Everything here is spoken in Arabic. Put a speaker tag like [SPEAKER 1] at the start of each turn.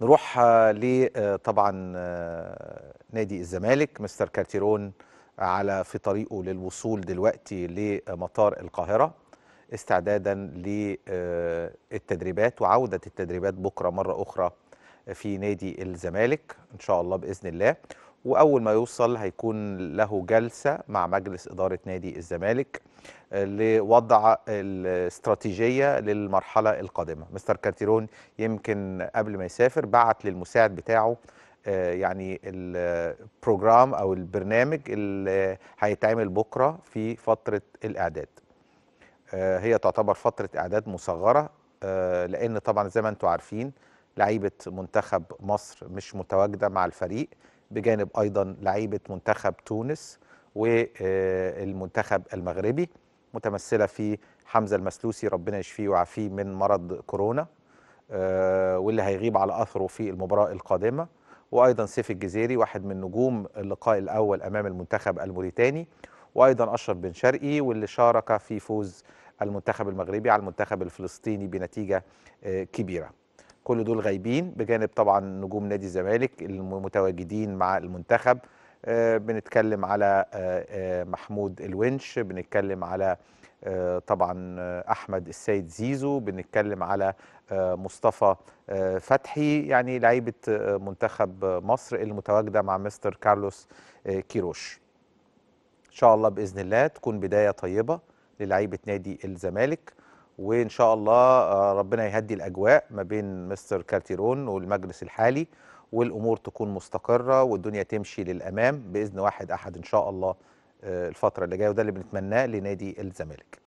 [SPEAKER 1] نروح آه، لطبعا آه، آه، نادي الزمالك مستر كارتيرون على في طريقه للوصول دلوقتي لمطار القاهرة استعدادا للتدريبات وعودة التدريبات بكرة مرة أخرى في نادي الزمالك إن شاء الله بإذن الله واول ما يوصل هيكون له جلسه مع مجلس اداره نادي الزمالك آه، لوضع الاستراتيجيه للمرحله القادمه مستر كارتيرون يمكن قبل ما يسافر بعت للمساعد بتاعه آه، يعني البروجرام او البرنامج اللي هيتعمل بكره في فتره الاعداد آه، هي تعتبر فتره اعداد مصغره لان طبعا زي ما انتم عارفين لعيبه منتخب مصر مش متواجده مع الفريق بجانب ايضا لعيبه منتخب تونس والمنتخب المغربي متمثله في حمزه المسلوسي ربنا يشفيه ويعافيه من مرض كورونا آه، واللي هيغيب على اثره في المباراه القادمه وايضا سيف الجزيري واحد من نجوم اللقاء الاول امام المنتخب الموريتاني وايضا اشرف بن شرقي واللي شارك في فوز المنتخب المغربي على المنتخب الفلسطيني بنتيجه آه، كبيره كل دول غايبين بجانب طبعا نجوم نادي الزمالك المتواجدين مع المنتخب آه، بنتكلم على آه، آه، محمود الونش بنتكلم على طبعا احمد السيد زيزو بنتكلم على مصطفى فتحي يعني لعيبه منتخب مصر المتواجده مع مستر كارلوس كيروش ان شاء الله باذن الله تكون بدايه طيبه للعيبه نادي الزمالك وان شاء الله آه، ربنا يهدي الاجواء ما بين مستر كارتيرون والمجلس الحالي والامور تكون مستقره والدنيا تمشي للامام باذن واحد احد ان شاء الله آه، الفتره اللي جايه وده اللي بنتمناه لنادي الزمالك